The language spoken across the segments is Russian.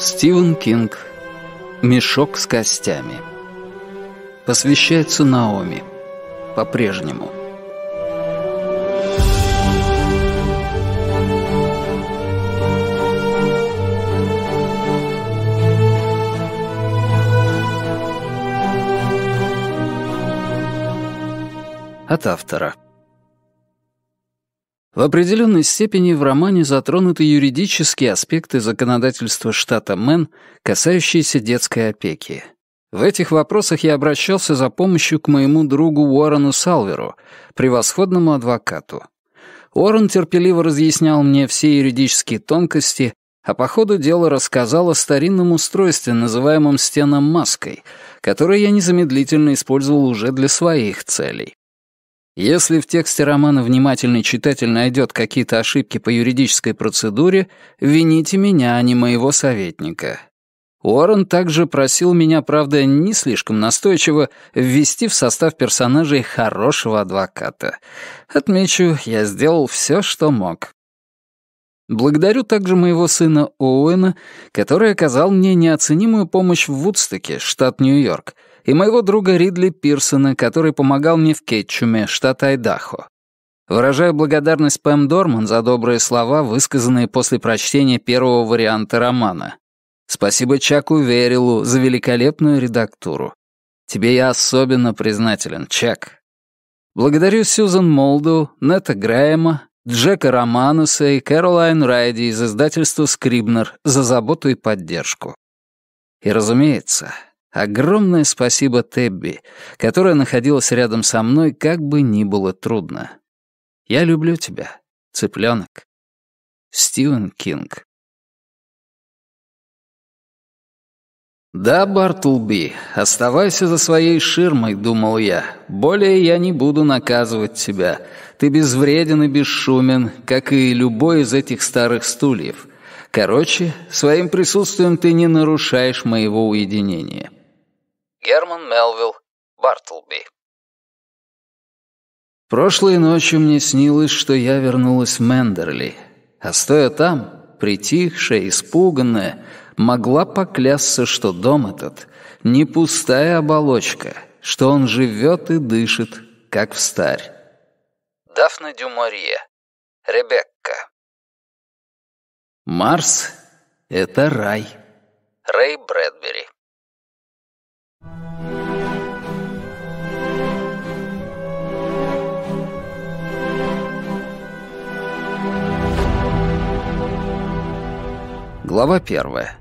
Стивен Кинг. Мешок с костями. Посвящается Наоми. По-прежнему. От автора. В определенной степени в романе затронуты юридические аспекты законодательства штата Мэн, касающиеся детской опеки. В этих вопросах я обращался за помощью к моему другу Уоррену Салверу, превосходному адвокату. Уоррен терпеливо разъяснял мне все юридические тонкости, а по ходу дела рассказал о старинном устройстве, называемом стеном маской, которое я незамедлительно использовал уже для своих целей. Если в тексте романа внимательный читатель найдет какие-то ошибки по юридической процедуре, вините меня, а не моего советника. Уоррен также просил меня, правда, не слишком настойчиво, ввести в состав персонажей хорошего адвоката. Отмечу, я сделал все, что мог. Благодарю также моего сына Оуэна, который оказал мне неоценимую помощь в Вудстоке, штат Нью-Йорк — и моего друга Ридли Пирсона, который помогал мне в Кетчуме, штат Айдахо. Выражаю благодарность Пэм Дорман за добрые слова, высказанные после прочтения первого варианта романа. Спасибо Чаку Верилу за великолепную редактуру. Тебе я особенно признателен, Чак. Благодарю Сьюзан Молду, Нета Грэма, Джека Романуса и Кэролайн Райди из издательства «Скрибнер» за заботу и поддержку. И, разумеется, Огромное спасибо Тебби, которая находилась рядом со мной, как бы ни было трудно. Я люблю тебя, цыпленок. Стивен Кинг. «Да, Бартлби, оставайся за своей ширмой», — думал я. «Более я не буду наказывать тебя. Ты безвреден и бесшумен, как и любой из этих старых стульев. Короче, своим присутствием ты не нарушаешь моего уединения». Герман Мелвилл, Бартлби. Прошлой ночью мне снилось, что я вернулась в Мендерли, а стоя там, притихшая, испуганная, могла поклясться, что дом этот — не пустая оболочка, что он живет и дышит, как в старь. Дафна Дюморье, Ребекка. Марс — это рай. Рэй Брэдбери. Глава первая.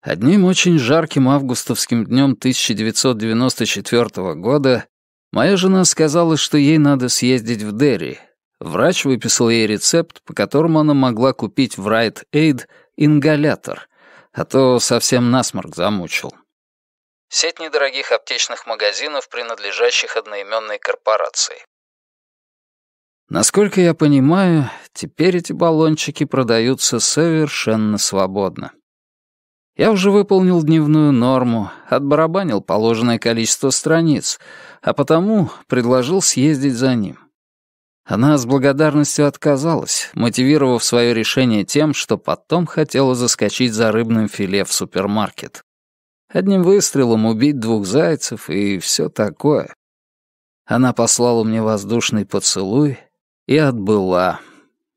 Одним очень жарким августовским днем 1994 года моя жена сказала, что ей надо съездить в Дерри. Врач выписал ей рецепт, по которому она могла купить в Райт Эйд ингалятор, а то совсем насморк замучил. Сеть недорогих аптечных магазинов, принадлежащих одноименной корпорации. Насколько я понимаю, теперь эти баллончики продаются совершенно свободно. Я уже выполнил дневную норму, отбарабанил положенное количество страниц, а потому предложил съездить за ним. Она с благодарностью отказалась, мотивировав свое решение тем, что потом хотела заскочить за рыбным филе в супермаркет. Одним выстрелом убить двух зайцев и все такое. Она послала мне воздушный поцелуй, и отбыла.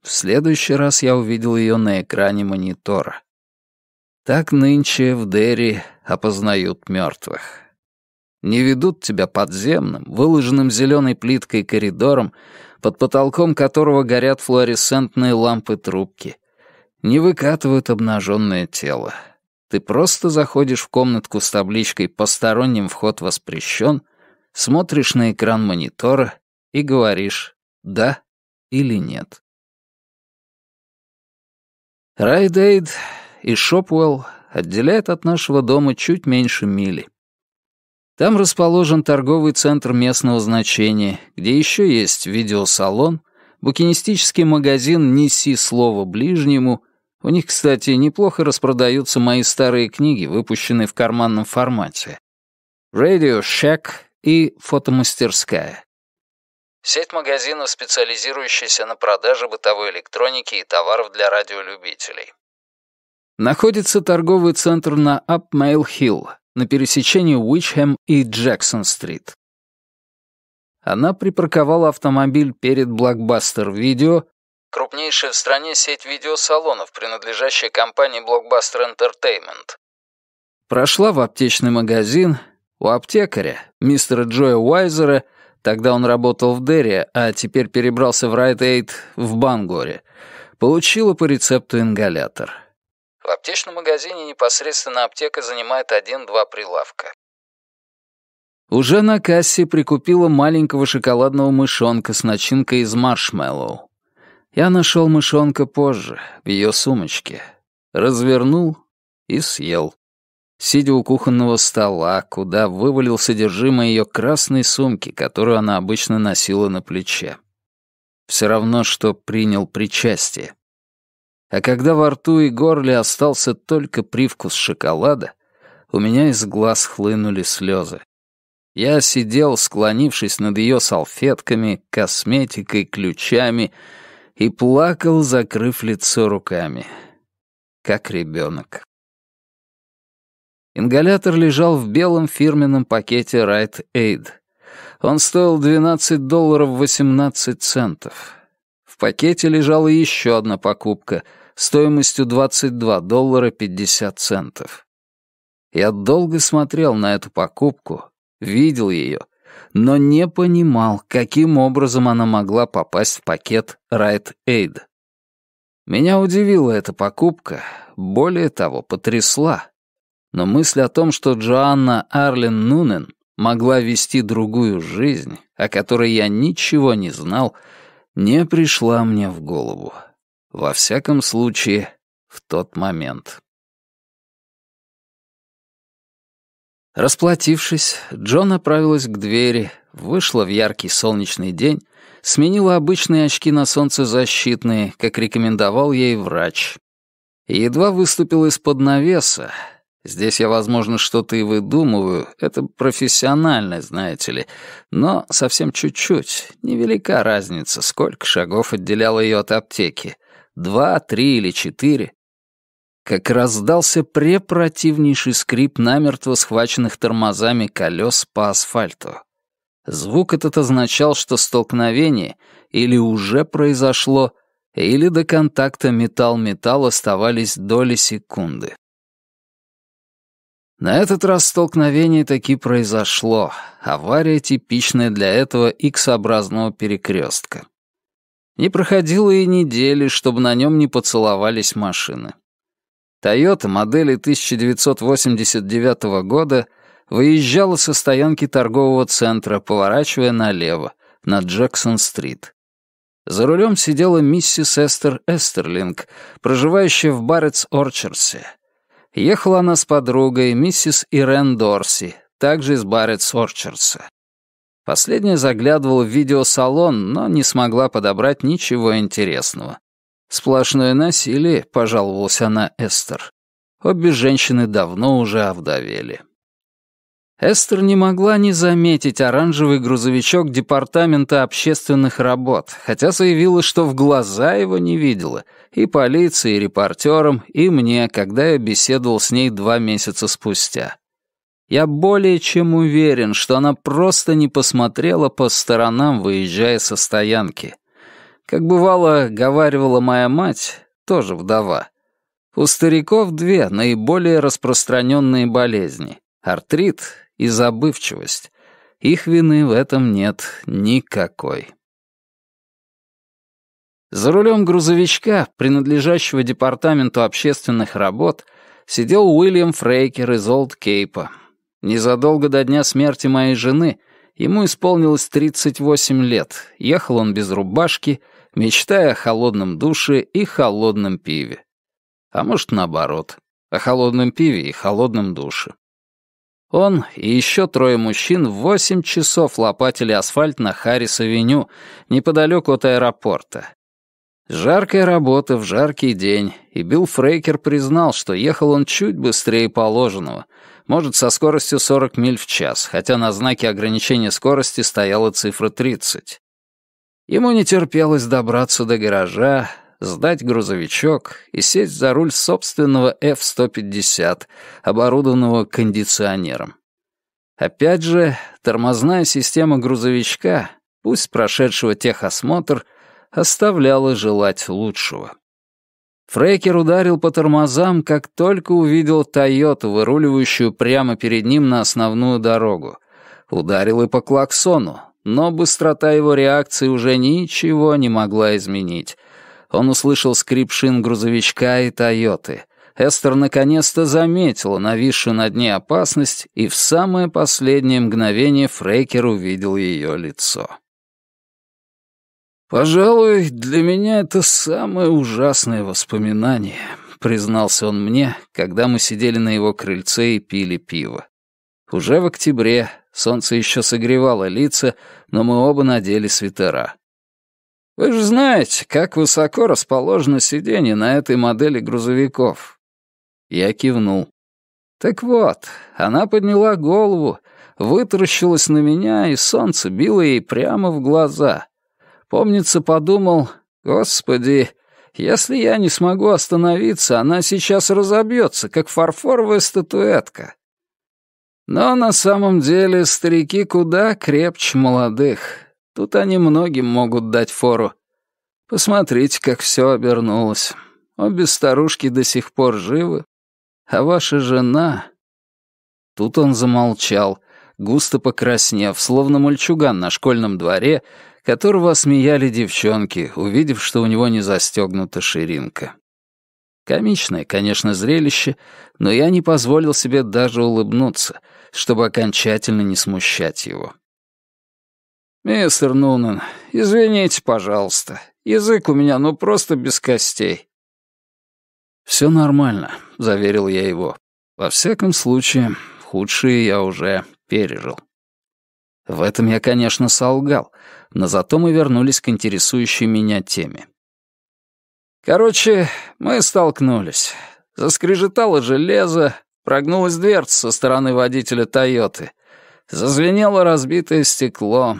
В следующий раз я увидел ее на экране монитора. Так нынче в Дерри опознают мертвых. Не ведут тебя подземным, выложенным зеленой плиткой коридором, под потолком которого горят флуоресцентные лампы-трубки. Не выкатывают обнаженное тело. Ты просто заходишь в комнатку с табличкой «Посторонним вход воспрещен», смотришь на экран монитора и говоришь «Да, или нет. Райдейд и Шопвелл отделяют от нашего дома чуть меньше мили. Там расположен торговый центр местного значения, где еще есть видеосалон, букинистический магазин «Неси слово ближнему», у них, кстати, неплохо распродаются мои старые книги, выпущенные в карманном формате. Radio Shack и фотомастерская. Сеть магазинов, специализирующаяся на продаже бытовой электроники и товаров для радиолюбителей. Находится торговый центр на Апмейл Хилл, на пересечении Уичхэм и Джексон-стрит. Она припарковала автомобиль перед Blockbuster Видео, крупнейшая в стране сеть видеосалонов, принадлежащая компании Blockbuster Entertainment. Прошла в аптечный магазин, у аптекаря, мистера Джоя Уайзера, Тогда он работал в Дерри, а теперь перебрался в Райт-Эйд в Бангоре. Получила по рецепту ингалятор. В аптечном магазине непосредственно аптека занимает один-два прилавка. Уже на кассе прикупила маленького шоколадного мышонка с начинкой из маршмеллоу. Я нашел мышонка позже, в ее сумочке. Развернул и съел сидя у кухонного стола, куда вывалил содержимое ее красной сумки, которую она обычно носила на плече. Все равно, что принял причастие. А когда во рту и горле остался только привкус шоколада, у меня из глаз хлынули слезы. Я сидел, склонившись над ее салфетками, косметикой, ключами, и плакал, закрыв лицо руками, как ребенок. Ингалятор лежал в белом фирменном пакете Right Aid. Он стоил 12 долларов 18 центов. В пакете лежала еще одна покупка стоимостью 22 доллара 50 центов. Я долго смотрел на эту покупку, видел ее, но не понимал, каким образом она могла попасть в пакет Right Aid. Меня удивила эта покупка, более того, потрясла но мысль о том, что Джоанна Арлен Нунен могла вести другую жизнь, о которой я ничего не знал, не пришла мне в голову. Во всяком случае, в тот момент. Расплатившись, Джо направилась к двери, вышла в яркий солнечный день, сменила обычные очки на солнцезащитные, как рекомендовал ей врач. едва выступила из-под навеса, Здесь я, возможно, что-то и выдумываю, это профессионально, знаете ли, но совсем чуть-чуть, невелика разница, сколько шагов отделяло ее от аптеки, два, три или четыре. Как раздался препротивнейший скрип намертво схваченных тормозами колес по асфальту. Звук этот означал, что столкновение или уже произошло, или до контакта металл-металл оставались доли секунды. На этот раз столкновение таки произошло. Авария типичная для этого X-образного перекрестка. Не проходило и недели, чтобы на нем не поцеловались машины. Тойота модели 1989 года выезжала со стоянки торгового центра, поворачивая налево, на Джексон-стрит. За рулем сидела миссис Эстер Эстерлинг, проживающая в Барретс-Орчерсе, Ехала она с подругой, миссис Ирен Дорси, также из барретт орчардса Последняя заглядывала в видеосалон, но не смогла подобрать ничего интересного. «Сплошное насилие», — пожаловалась она Эстер. Обе женщины давно уже овдовели. Эстер не могла не заметить оранжевый грузовичок Департамента общественных работ, хотя заявила, что в глаза его не видела, и полиции, и репортерам, и мне, когда я беседовал с ней два месяца спустя. Я более чем уверен, что она просто не посмотрела по сторонам, выезжая со стоянки. Как бывало, говаривала моя мать, тоже вдова. У стариков две наиболее распространенные болезни — артрит и забывчивость. Их вины в этом нет никакой. За рулем грузовичка, принадлежащего Департаменту общественных работ, сидел Уильям Фрейкер из Олд Кейпа. Незадолго до дня смерти моей жены ему исполнилось 38 лет. Ехал он без рубашки, мечтая о холодном душе и холодном пиве. А может, наоборот, о холодном пиве и холодном душе. Он и еще трое мужчин в восемь часов лопатили асфальт на Харрис-авеню, неподалеку от аэропорта. Жаркая работа в жаркий день, и Билл Фрейкер признал, что ехал он чуть быстрее положенного, может, со скоростью 40 миль в час, хотя на знаке ограничения скорости стояла цифра 30. Ему не терпелось добраться до гаража, сдать грузовичок и сесть за руль собственного F-150, оборудованного кондиционером. Опять же, тормозная система грузовичка, пусть прошедшего техосмотр, оставляла желать лучшего. Фрейкер ударил по тормозам, как только увидел «Тойоту», выруливающую прямо перед ним на основную дорогу. Ударил и по клаксону, но быстрота его реакции уже ничего не могла изменить. Он услышал скрип шин грузовичка и «Тойоты». Эстер наконец-то заметила нависшую над ней опасность, и в самое последнее мгновение Фрейкер увидел ее лицо. «Пожалуй, для меня это самое ужасное воспоминание», — признался он мне, когда мы сидели на его крыльце и пили пиво. Уже в октябре солнце еще согревало лица, но мы оба надели свитера. Вы же знаете, как высоко расположено сиденье на этой модели грузовиков. Я кивнул. Так вот, она подняла голову, вытаращилась на меня, и солнце било ей прямо в глаза. Помнится, подумал, господи, если я не смогу остановиться, она сейчас разобьется, как фарфоровая статуэтка. Но на самом деле старики куда крепче молодых. Тут они многим могут дать фору. Посмотрите, как все обернулось. Обе старушки до сих пор живы, а ваша жена...» Тут он замолчал, густо покраснев, словно мальчуган на школьном дворе, которого смеяли девчонки, увидев, что у него не застегнута ширинка. Комичное, конечно, зрелище, но я не позволил себе даже улыбнуться, чтобы окончательно не смущать его. «Мистер Нунан, извините, пожалуйста. Язык у меня ну просто без костей». «Все нормально», — заверил я его. «Во всяком случае, худшие я уже пережил». В этом я, конечно, солгал, но зато мы вернулись к интересующей меня теме. Короче, мы столкнулись. Заскрежетало железо, прогнулась дверца со стороны водителя «Тойоты». Зазвенело разбитое стекло,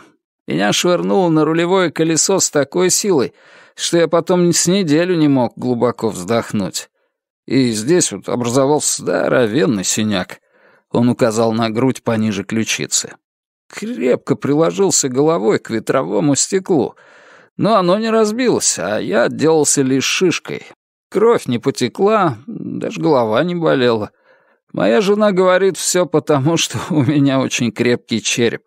меня швырнуло на рулевое колесо с такой силой, что я потом с неделю не мог глубоко вздохнуть. И здесь вот образовался здоровенный синяк. Он указал на грудь пониже ключицы. Крепко приложился головой к ветровому стеклу. Но оно не разбилось, а я отделался лишь шишкой. Кровь не потекла, даже голова не болела. Моя жена говорит все потому, что у меня очень крепкий череп.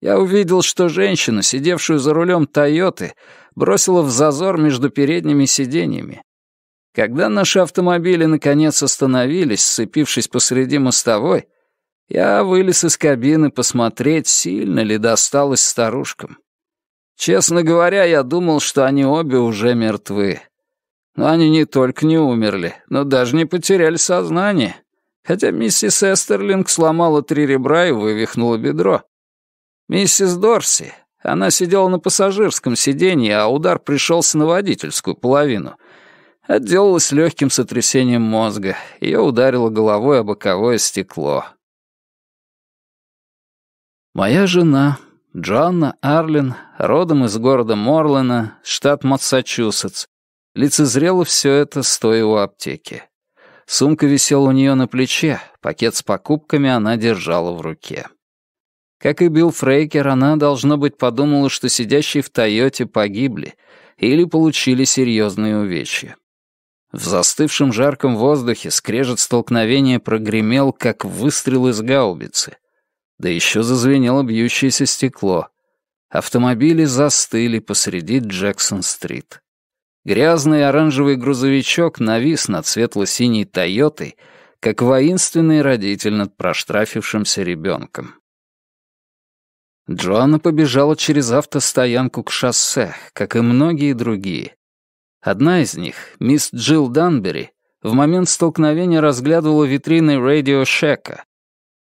Я увидел, что женщину, сидевшую за рулем «Тойоты», бросила в зазор между передними сиденьями. Когда наши автомобили наконец остановились, сцепившись посреди мостовой, я вылез из кабины посмотреть, сильно ли досталось старушкам. Честно говоря, я думал, что они обе уже мертвы. Но они не только не умерли, но даже не потеряли сознание. Хотя миссис Эстерлинг сломала три ребра и вывихнула бедро. Миссис Дорси. Она сидела на пассажирском сиденье, а удар пришелся на водительскую половину. Отделалась легким сотрясением мозга. Ее ударило головой о боковое стекло. Моя жена, Джоанна Арлин, родом из города Морлена, штат Массачусетс, лицезрела все это, стоя у аптеки. Сумка висела у нее на плече, пакет с покупками она держала в руке. Как и Билл Фрейкер, она, должно быть, подумала, что сидящие в «Тойоте» погибли или получили серьезные увечья. В застывшем жарком воздухе скрежет столкновения прогремел, как выстрел из гаубицы. Да еще зазвенело бьющееся стекло. Автомобили застыли посреди Джексон-стрит. Грязный оранжевый грузовичок навис над светло-синей «Тойотой», как воинственный родитель над проштрафившимся ребенком. Джоанна побежала через автостоянку к шоссе, как и многие другие. Одна из них, мисс Джилл Данбери, в момент столкновения разглядывала витрины Радио Шека.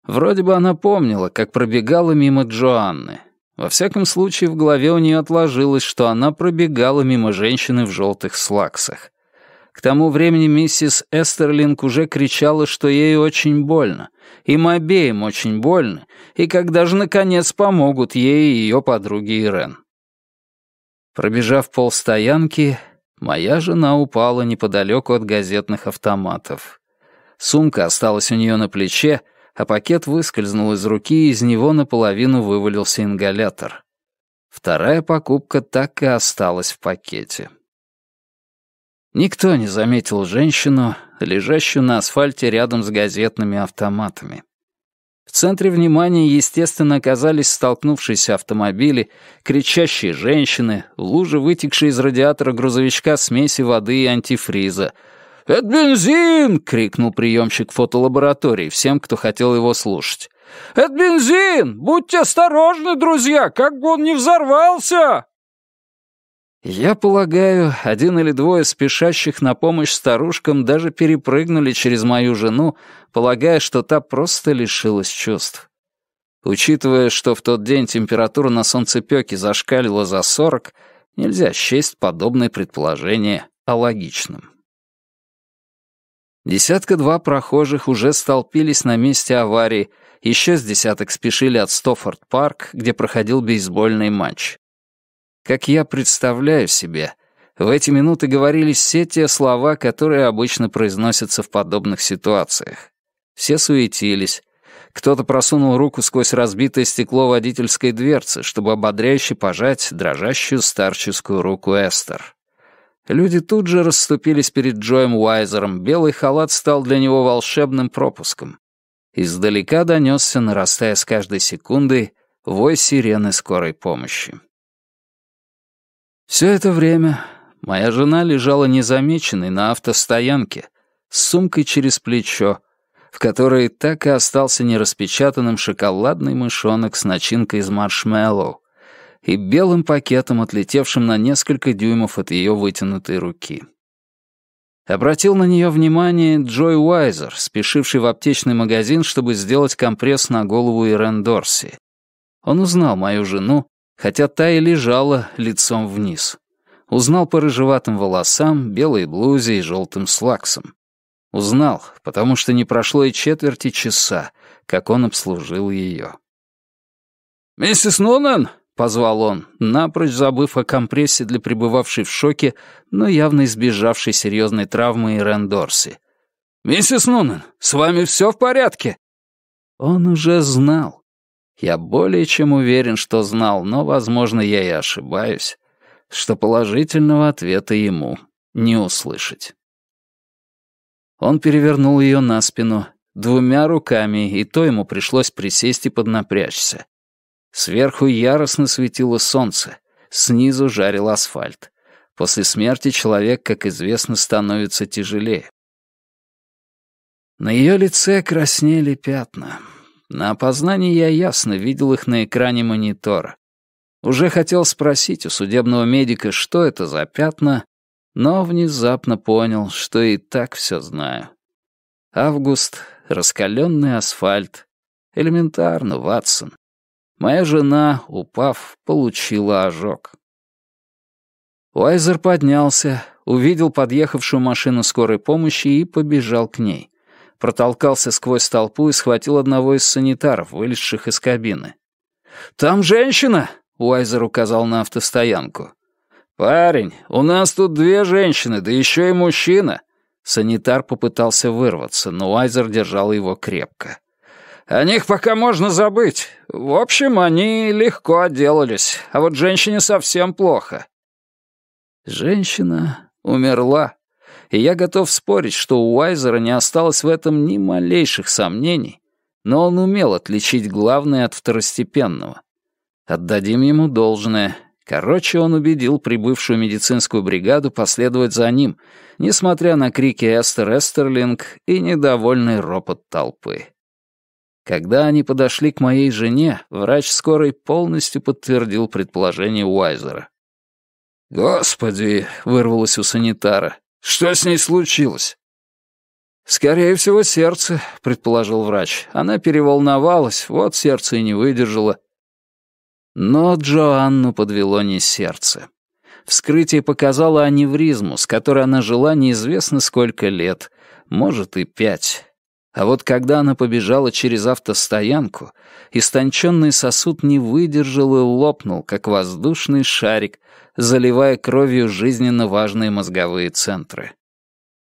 Вроде бы она помнила, как пробегала мимо Джоанны. Во всяком случае, в голове у нее отложилось, что она пробегала мимо женщины в желтых слаксах. К тому времени миссис Эстерлинг уже кричала, что ей очень больно, им обеим очень больно, и когда же, наконец, помогут ей и ее подруге Ирен. Пробежав полстоянки, моя жена упала неподалеку от газетных автоматов. Сумка осталась у нее на плече, а пакет выскользнул из руки, и из него наполовину вывалился ингалятор. Вторая покупка так и осталась в пакете. Никто не заметил женщину, лежащую на асфальте рядом с газетными автоматами. В центре внимания, естественно, оказались столкнувшиеся автомобили, кричащие женщины, лужи, вытекшие из радиатора грузовичка смеси воды и антифриза. «Это бензин!» — крикнул приемщик фотолаборатории всем, кто хотел его слушать. «Это бензин! Будьте осторожны, друзья, как бы он не взорвался!» Я полагаю, один или двое спешащих на помощь старушкам даже перепрыгнули через мою жену, полагая, что та просто лишилась чувств. Учитывая, что в тот день температура на солнцепёке зашкалила за 40, нельзя счесть подобное предположение алогичным. Десятка-два прохожих уже столпились на месте аварии, еще с десяток спешили от Стоффорд-парк, где проходил бейсбольный матч. Как я представляю себе, в эти минуты говорились все те слова, которые обычно произносятся в подобных ситуациях. Все суетились. Кто-то просунул руку сквозь разбитое стекло водительской дверцы, чтобы ободряюще пожать дрожащую старческую руку Эстер. Люди тут же расступились перед Джоем Уайзером, белый халат стал для него волшебным пропуском. Издалека донесся, нарастая с каждой секундой, вой сирены скорой помощи. Все это время моя жена лежала незамеченной на автостоянке с сумкой через плечо, в которой так и остался нераспечатанным шоколадный мышонок с начинкой из маршмеллоу и белым пакетом, отлетевшим на несколько дюймов от ее вытянутой руки. Обратил на нее внимание Джой Уайзер, спешивший в аптечный магазин, чтобы сделать компресс на голову Ирен Дорси. Он узнал мою жену хотя та и лежала лицом вниз. Узнал по рыжеватым волосам, белой блузе и желтым слаксам. Узнал, потому что не прошло и четверти часа, как он обслужил ее. «Миссис Нунан!» — позвал он, напрочь забыв о компрессе для пребывавшей в шоке, но явно избежавшей серьезной травмы Ирен Дорси. «Миссис Нунан, с вами все в порядке?» Он уже знал. Я более чем уверен, что знал, но, возможно, я и ошибаюсь, что положительного ответа ему не услышать. Он перевернул ее на спину двумя руками, и то ему пришлось присесть и поднапрячься. Сверху яростно светило солнце, снизу жарил асфальт. После смерти человек, как известно, становится тяжелее. На ее лице краснели пятна. На опознании я ясно видел их на экране монитора. Уже хотел спросить у судебного медика, что это за пятна, но внезапно понял, что и так все знаю. Август, раскаленный асфальт. Элементарно, Ватсон. Моя жена, упав, получила ожог. Уайзер поднялся, увидел подъехавшую машину скорой помощи и побежал к ней протолкался сквозь толпу и схватил одного из санитаров, вылезших из кабины. «Там женщина!» — Уайзер указал на автостоянку. «Парень, у нас тут две женщины, да еще и мужчина!» Санитар попытался вырваться, но Уайзер держал его крепко. «О них пока можно забыть. В общем, они легко отделались, а вот женщине совсем плохо». Женщина умерла и я готов спорить, что у Уайзера не осталось в этом ни малейших сомнений, но он умел отличить главное от второстепенного. Отдадим ему должное. Короче, он убедил прибывшую медицинскую бригаду последовать за ним, несмотря на крики Эстер Эстерлинг и недовольный ропот толпы. Когда они подошли к моей жене, врач скорой полностью подтвердил предположение Уайзера. «Господи!» — вырвалось у санитара. Что с ней случилось?» «Скорее всего, сердце», — предположил врач. «Она переволновалась, вот сердце и не выдержало». Но Джоанну подвело не сердце. Вскрытие показало аневризму, с которой она жила неизвестно сколько лет, может и пять. А вот когда она побежала через автостоянку, истонченный сосуд не выдержал и лопнул, как воздушный шарик, заливая кровью жизненно важные мозговые центры.